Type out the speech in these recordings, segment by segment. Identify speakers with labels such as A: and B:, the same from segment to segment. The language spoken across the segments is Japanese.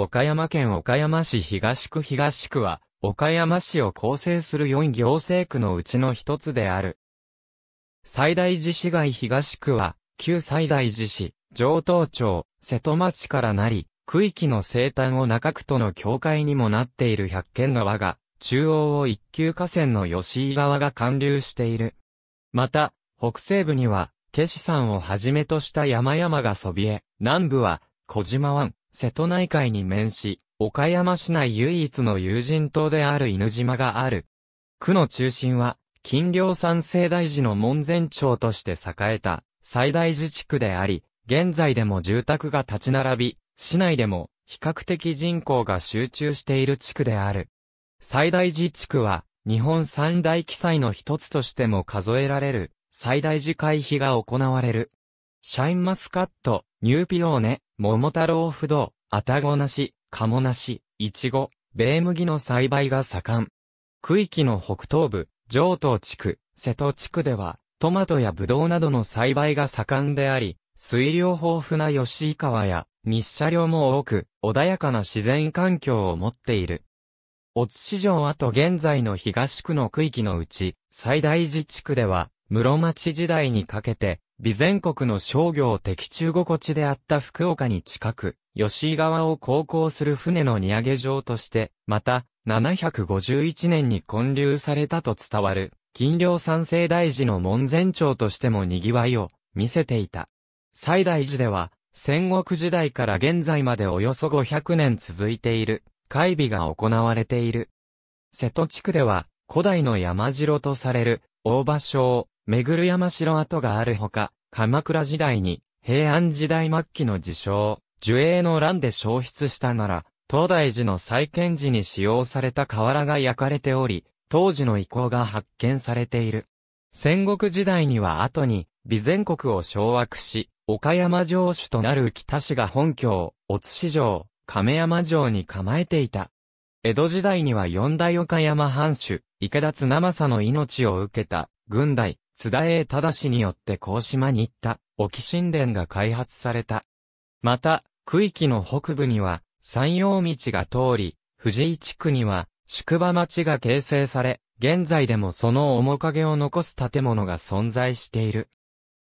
A: 岡山県岡山市東区東区は、岡山市を構成する4行政区のうちの一つである。最大寺市街東区は、旧最大寺市、上東町、瀬戸町からなり、区域の西端を中区との境界にもなっている百軒川が、中央を一級河川の吉井川が貫流している。また、北西部には、ケシ山をはじめとした山々がそびえ、南部は、小島湾、瀬戸内海に面し、岡山市内唯一の有人島である犬島がある。区の中心は、近陵山世大寺の門前町として栄えた、最大寺地区であり、現在でも住宅が立ち並び、市内でも比較的人口が集中している地区である。最大寺地区は、日本三大記載の一つとしても数えられる、最大寺会費が行われる。シャインマスカット、ニューピオーネ、桃太郎不動、あたごなし、かもなし、いちご、米麦の栽培が盛ん。区域の北東部、上東地区、瀬戸地区では、トマトやブドウなどの栽培が盛んであり、水量豊富な吉井川や日射量も多く、穏やかな自然環境を持っている。オ津市場跡現在の東区の区域のうち、最大自治区では、室町時代にかけて、備前国の商業的中心地であった福岡に近く、吉井川を航行する船の荷揚げ場として、また、751年に建立されたと伝わる、金陵三世大寺の門前町としても賑わいを見せていた。西大寺では、戦国時代から現在までおよそ500年続いている、会議が行われている。瀬戸地区では、古代の山城とされる、大場省、めぐる山城跡があるほか、鎌倉時代に、平安時代末期の自称、樹影の乱で消失したなら、東大寺の再建時に使用された瓦が焼かれており、当時の遺構が発見されている。戦国時代には後に、備前国を掌握し、岡山城主となる北氏が本拠を、乙市城、亀山城に構えていた。江戸時代には四大岡山藩主、池田綱政の命を受けた、軍代、津田栄忠によって甲島に行った沖神殿が開発された。また、区域の北部には山陽道が通り、藤井地区には宿場町が形成され、現在でもその面影を残す建物が存在している。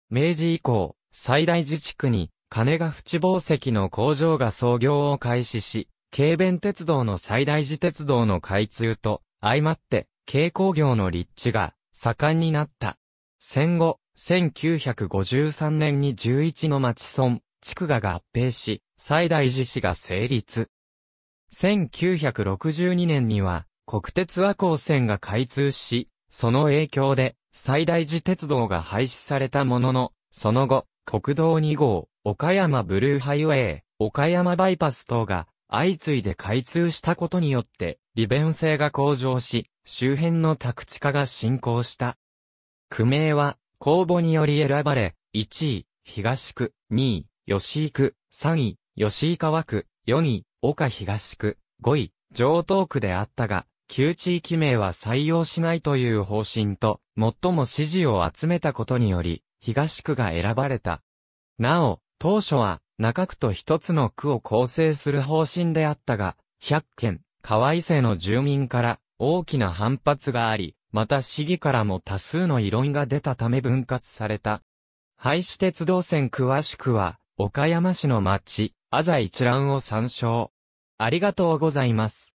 A: 明治以降、最大自治区に金ヶ淵宝石の工場が創業を開始し、軽便鉄道の最大寺鉄道の開通と、相まって、軽工業の立地が盛んになった。戦後、1953年に11の町村、地区が合併し、最大寺市が成立。1962年には、国鉄和光線が開通し、その影響で、最大寺鉄道が廃止されたものの、その後、国道2号、岡山ブルーハイウェイ、岡山バイパス等が、相次いで開通したことによって、利便性が向上し、周辺の宅地化が進行した。区名は、公募により選ばれ、1位、東区、2位、吉井区、3位、吉井川区、4位、岡東区、5位、上東区であったが、旧地域名は採用しないという方針と、最も支持を集めたことにより、東区が選ばれた。なお、当初は、中区と一つの区を構成する方針であったが、100件、河合生の住民から大きな反発があり、また市議からも多数の異論が出たため分割された。廃止鉄道線詳しくは、岡山市の町、あざ一覧を参照。ありがとうございます。